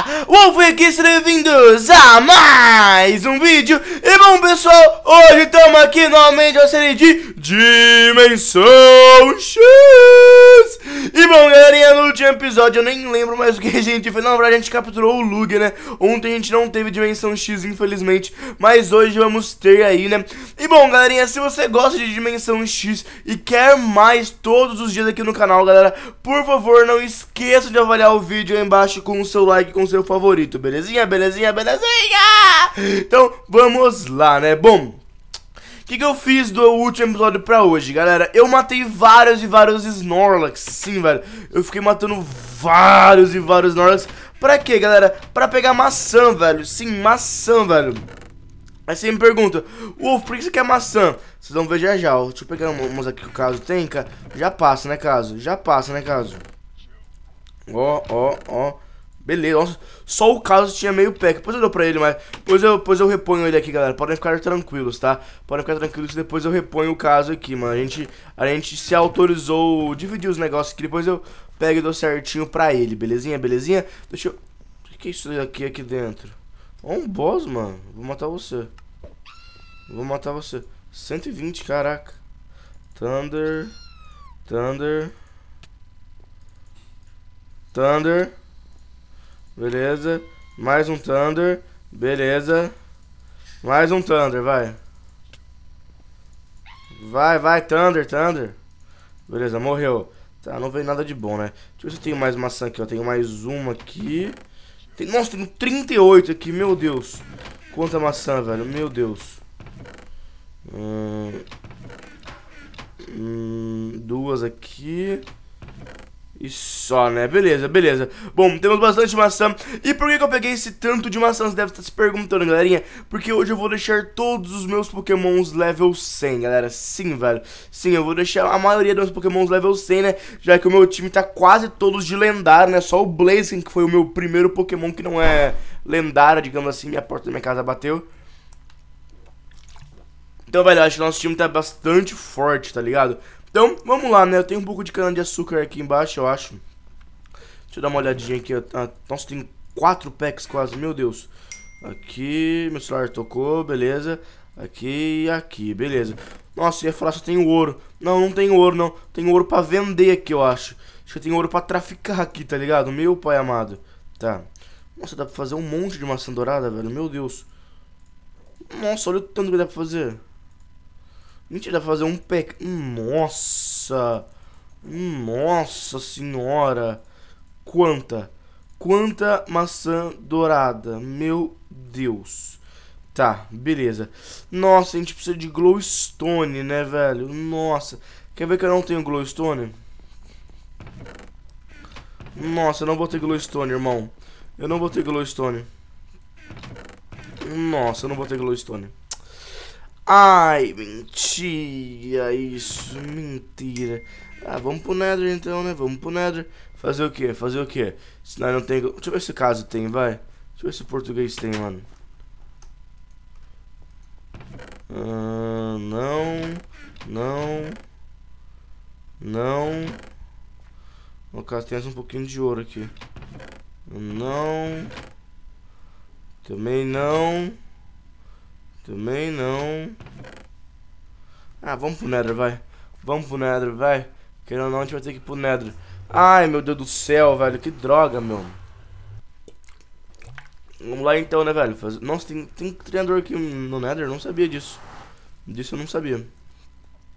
Olá, Wolf aqui, sejam bem-vindos a mais um vídeo E bom pessoal, hoje estamos aqui novamente na série de Dimensão X Deus! E bom, galerinha, no último episódio eu nem lembro mais o que a gente fez. Na verdade, a gente capturou o Lug, né? Ontem a gente não teve Dimensão X, infelizmente. Mas hoje vamos ter aí, né? E bom, galerinha, se você gosta de Dimensão X e quer mais todos os dias aqui no canal, galera, por favor, não esqueça de avaliar o vídeo aí embaixo com o seu like, com o seu favorito. Belezinha, belezinha, belezinha! Então, vamos lá, né? Bom que, que eu fiz do último episódio pra hoje, galera? Eu matei vários e vários Snorlax, sim, velho. Eu fiquei matando vários e vários Snorlax. Pra quê, galera? Pra pegar maçã, velho. Sim, maçã, velho. Aí você me pergunta, Wolf, por que você quer maçã? Vocês vão ver já já, Deixa eu pegar umas aqui que o caso tem, cara. Já passa, né, caso? Já passa, né, caso? Ó, ó, ó. Beleza, nossa, só o caso tinha meio pack. Depois eu dou pra ele, mas depois eu, depois eu reponho ele aqui, galera. Podem ficar tranquilos, tá? Podem ficar tranquilos que depois eu reponho o caso aqui, mano. A gente, a gente se autorizou dividir os negócios aqui, depois eu pego e dou certinho pra ele, belezinha, belezinha? Deixa eu... O que é isso aqui, aqui dentro? Ó um boss, mano. Vou matar você. Vou matar você. 120, caraca. Thunder... Thunder... Thunder... Beleza. Mais um Thunder. Beleza. Mais um Thunder, vai. Vai, vai, Thunder, Thunder. Beleza, morreu. Tá, não veio nada de bom, né? Deixa eu ver se eu tenho mais maçã aqui, ó. Tenho mais uma aqui. Tem... Nossa, tenho 38 aqui, meu Deus. Quanta maçã, velho. Meu Deus. Hum... Hum... Duas aqui. E só, né? Beleza, beleza. Bom, temos bastante maçã. E por que, que eu peguei esse tanto de maçã? Você deve estar se perguntando, galerinha. Porque hoje eu vou deixar todos os meus pokémons level 100, galera. Sim, velho. Sim, eu vou deixar a maioria dos meus pokémons level 100, né? Já que o meu time tá quase todos de lendário, né? Só o Blazing, que foi o meu primeiro pokémon que não é lendário, digamos assim. Minha porta da minha casa bateu. Então, velho, acho que nosso time tá bastante forte, tá ligado? Então, vamos lá, né? Eu tenho um pouco de cana-de-açúcar aqui embaixo, eu acho. Deixa eu dar uma olhadinha aqui. Ah, nossa, tem quatro packs quase, meu Deus. Aqui, meu celular tocou, beleza. Aqui e aqui, beleza. Nossa, ia falar, eu tem ouro. Não, não tem ouro, não. Tem ouro pra vender aqui, eu acho. Acho que tenho ouro pra traficar aqui, tá ligado? Meu pai amado. Tá. Nossa, dá pra fazer um monte de maçã dourada, velho. Meu Deus. Nossa, olha o tanto que dá pra fazer. Mentira, dá pra fazer um pack. Nossa! Nossa senhora! Quanta! Quanta maçã dourada! Meu Deus! Tá, beleza. Nossa, a gente precisa de glowstone, né, velho? Nossa. Quer ver que eu não tenho glowstone? Nossa, eu não vou ter glowstone, irmão. Eu não vou ter glowstone. Nossa, eu não vou ter glowstone. Ai, mentira, isso, mentira. Ah, vamos pro Nether então, né? Vamos pro Nether. Fazer o quê? Fazer o quê? Se não, não tem... Deixa eu ver se o caso tem, vai. Deixa eu ver se o português tem, mano. Ah, não, não, não. No caso tem um pouquinho de ouro aqui. Não. Também não. Também não. Ah, vamos pro Nether, vai. Vamos pro Nether, vai. Querendo ou não, a gente vai ter que ir pro Nether. Ai, meu Deus do céu, velho. Que droga, meu. Vamos lá então, né, velho? Faz... Nossa, tem, tem treinador aqui no Nether? Não sabia disso. Disso eu não sabia.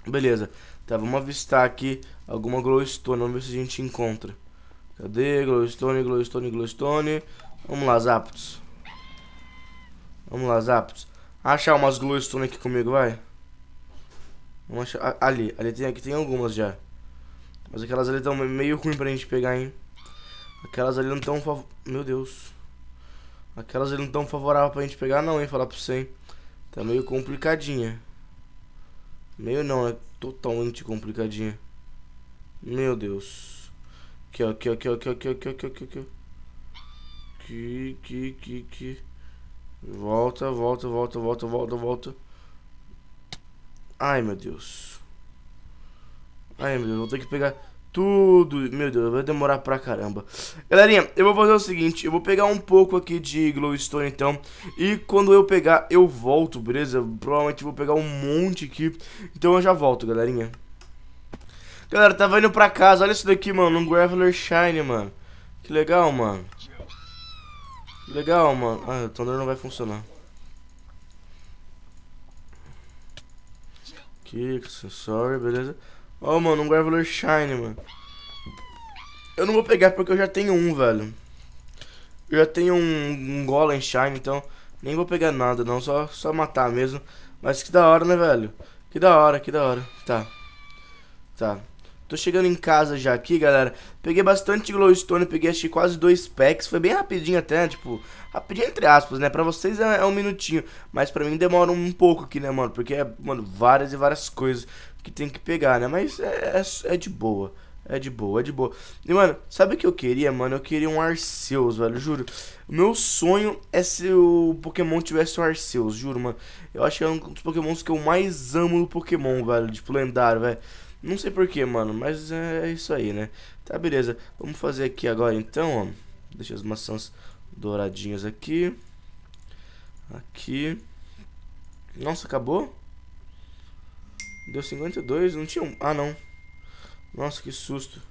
Beleza. Tá, vamos avistar aqui alguma glowstone. Vamos ver se a gente encontra. Cadê? Glowstone, glowstone, glowstone. Vamos lá, zaptos Vamos lá, zaptos achar umas glowstone aqui comigo, vai. Vamos achar. Ali, ali tem, aqui tem algumas já. Mas aquelas ali estão meio ruim pra gente pegar, hein. Aquelas ali não estão fav... Meu Deus. Aquelas ali não estão favoráveis pra gente pegar não, hein, falar pra você, hein. Tá meio complicadinha. Meio não, é totalmente complicadinha. Meu Deus. Aqui, ó, aqui, ó, aqui, ó, aqui, ó, aqui, que aqui, aqui, Aqui, aqui, aqui, aqui. Volta, volta, volta, volta, volta, volta. Ai, meu Deus. Ai, meu Deus, vou ter que pegar tudo. Meu Deus, vai demorar pra caramba. Galerinha, eu vou fazer o seguinte, eu vou pegar um pouco aqui de glowstone então, e quando eu pegar, eu volto, beleza? Provavelmente vou pegar um monte aqui, então eu já volto, galerinha. Galera, tava indo pra casa, olha isso daqui, mano, um Graveler Shine, mano. Que legal, mano. Legal, mano. Ah, o Thunder não vai funcionar. Kicks, sorry, beleza. Ó, oh, mano, um Graveler Shine, mano. Eu não vou pegar porque eu já tenho um, velho. Eu já tenho um, um Golem Shine, então nem vou pegar nada, não. Só, só matar mesmo. Mas que da hora, né, velho? Que da hora, que da hora. Tá. Tá. Tô chegando em casa já aqui, galera. Peguei bastante glowstone, peguei acho que quase dois packs. Foi bem rapidinho até, né? tipo... Rapidinho entre aspas, né? Pra vocês é, é um minutinho. Mas pra mim demora um pouco aqui, né, mano? Porque é, mano, várias e várias coisas que tem que pegar, né? Mas é, é, é de boa. É de boa, é de boa. E, mano, sabe o que eu queria, mano? Eu queria um Arceus, velho, juro. O meu sonho é se o Pokémon tivesse um Arceus, juro, mano. Eu acho que é um dos Pokémons que eu mais amo no Pokémon, velho. Tipo, lendário, velho. Não sei porquê, mano, mas é, é isso aí, né? Tá, beleza. Vamos fazer aqui agora, então, ó. Deixa as maçãs douradinhas aqui. Aqui. Nossa, acabou? Deu 52, não tinha um... Ah, não. Nossa, que susto.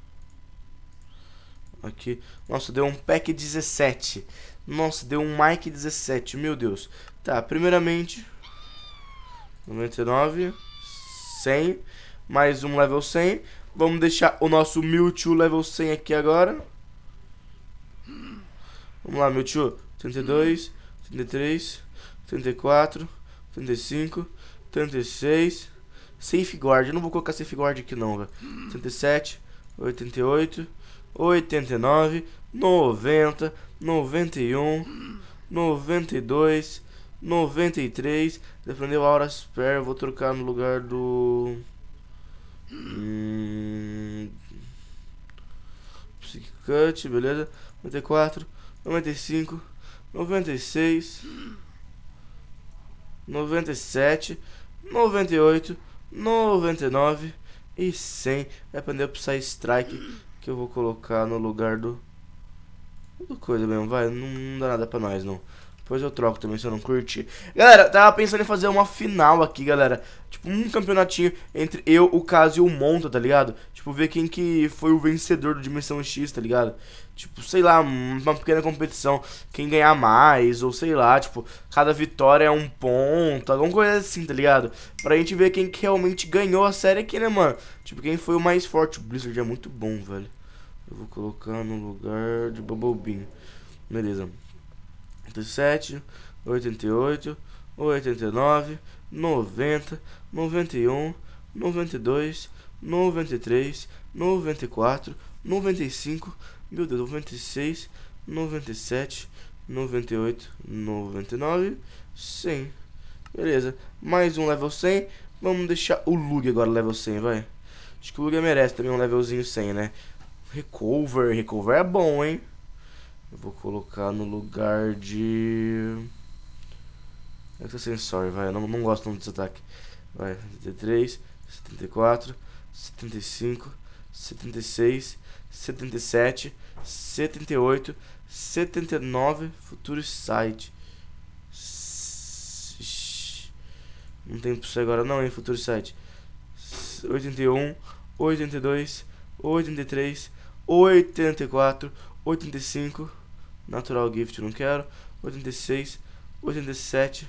Aqui. Nossa, deu um pack 17. Nossa, deu um mic 17, meu Deus. Tá, primeiramente... 99... 100 mais um level 100. Vamos deixar o nosso Mewtwo level 100 aqui agora. Vamos lá, Mewtwo. 32, 33, 34, 35, 36. Safeguard. Eu não vou colocar safeguard aqui não, velho. 37, 88, 89, 90, 91, 92, 93. Defendeu Aura Spare. Vou trocar no lugar do... Hum, Psych Cut, beleza? 94, 95, 96, 97, 98, 99 e 100. Vai prender o Psy Strike que eu vou colocar no lugar do. coisa mesmo, vai. Não, não dá nada pra nós não. Depois eu troco também se eu não curtir. Galera, tava pensando em fazer uma final aqui, galera tipo, um campeonatinho entre eu, o Caso e o Monta, tá ligado? Tipo, ver quem que foi o vencedor do Dimensão X, tá ligado? Tipo, sei lá, uma pequena competição, quem ganhar mais, ou sei lá, tipo, cada vitória é um ponto, alguma coisa assim, tá ligado? Pra gente ver quem que realmente ganhou a série aqui, né, mano? Tipo, quem foi o mais forte. O Blizzard é muito bom, velho. Eu vou colocar no lugar de Bobobinho, Beleza. 87, 88... 89, 90, 91, 92, 93, 94, 95, meu Deus, 96, 97, 98, 99, 100. Beleza, mais um level 100. Vamos deixar o Lug agora level 100, vai. Acho que o Lug merece também um levelzinho 100, né? Recover, recover é bom, hein? Eu vou colocar no lugar de... Access Sorry, vai. Eu não, não gosto muito desse ataque. Vai, 73, 74, 75, 76, 77, 78, 79, Futuro Site. Não tem pra você agora não, hein, Futuro Site. 81, 82, 83, 84, 85, Natural Gift não quero, 86, 87,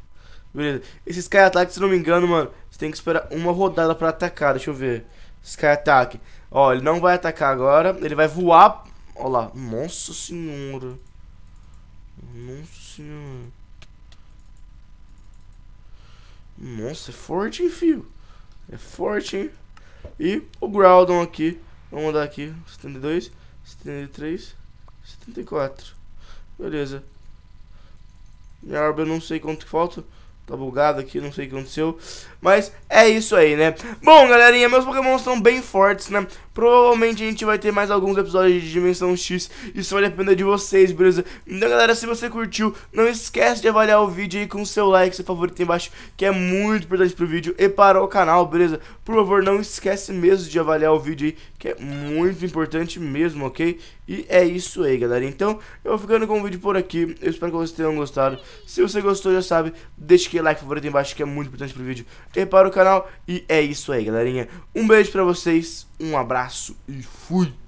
Beleza. Esse Sky Attack, se não me engano, mano, você tem que esperar uma rodada pra atacar. Deixa eu ver. Sky Attack. Ó, ele não vai atacar agora. Ele vai voar. Ó lá. Nossa senhora. Nossa senhora. Nossa, é forte, hein, fio. É forte, hein. E o Groudon aqui. Vamos dar aqui. 72, 73, 74. Beleza. Minha árvore eu não sei quanto falta. Tá bugado aqui, não sei o que aconteceu. Mas é isso aí, né? Bom, galerinha, meus Pokémon estão bem fortes, né? Provavelmente a gente vai ter mais alguns episódios de Dimensão X. Isso vai depender de vocês, beleza? Então, galera, se você curtiu, não esquece de avaliar o vídeo aí com o seu like, seu favorito aí embaixo, que é muito importante pro vídeo e para o canal, beleza? Por favor, não esquece mesmo de avaliar o vídeo aí, que é muito importante mesmo, ok? E é isso aí, galera. Então, eu vou ficando com o vídeo por aqui. Eu espero que vocês tenham gostado. Se você gostou, já sabe, deixa aquele like favorito embaixo, que é muito importante pro vídeo e para o canal. E é isso aí, galerinha. Um beijo pra vocês, um abraço e fui!